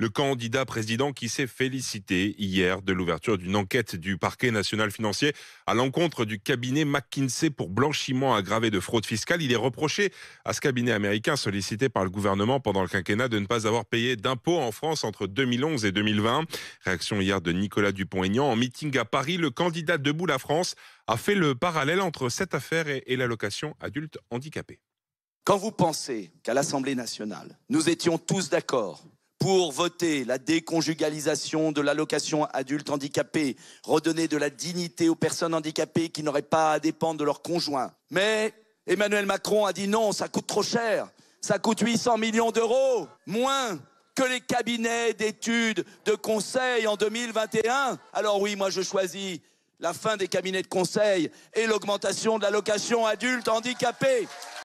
le candidat président qui s'est félicité hier de l'ouverture d'une enquête du parquet national financier à l'encontre du cabinet McKinsey pour blanchiment aggravé de fraude fiscale. Il est reproché à ce cabinet américain sollicité par le gouvernement pendant le quinquennat de ne pas avoir payé d'impôts en France entre 2011 et 2020. Réaction hier de Nicolas Dupont-Aignan en meeting à Paris. Le candidat Debout la France a fait le parallèle entre cette affaire et, l'allocation adulte handicapé. Quand vous pensez qu'à l'Assemblée nationale, nous étions tous d'accord pour voter la déconjugalisation de l'allocation adulte handicapé, redonner de la dignité aux personnes handicapées qui n'auraient pas à dépendre de leur conjoint. Mais Emmanuel Macron a dit non, ça coûte trop cher, ça coûte 800 millions d'euros, moins que les cabinets d'études, de conseil en 2021. Alors oui, moi je choisis la fin des cabinets de conseil et l'augmentation de l'allocation adulte handicapé.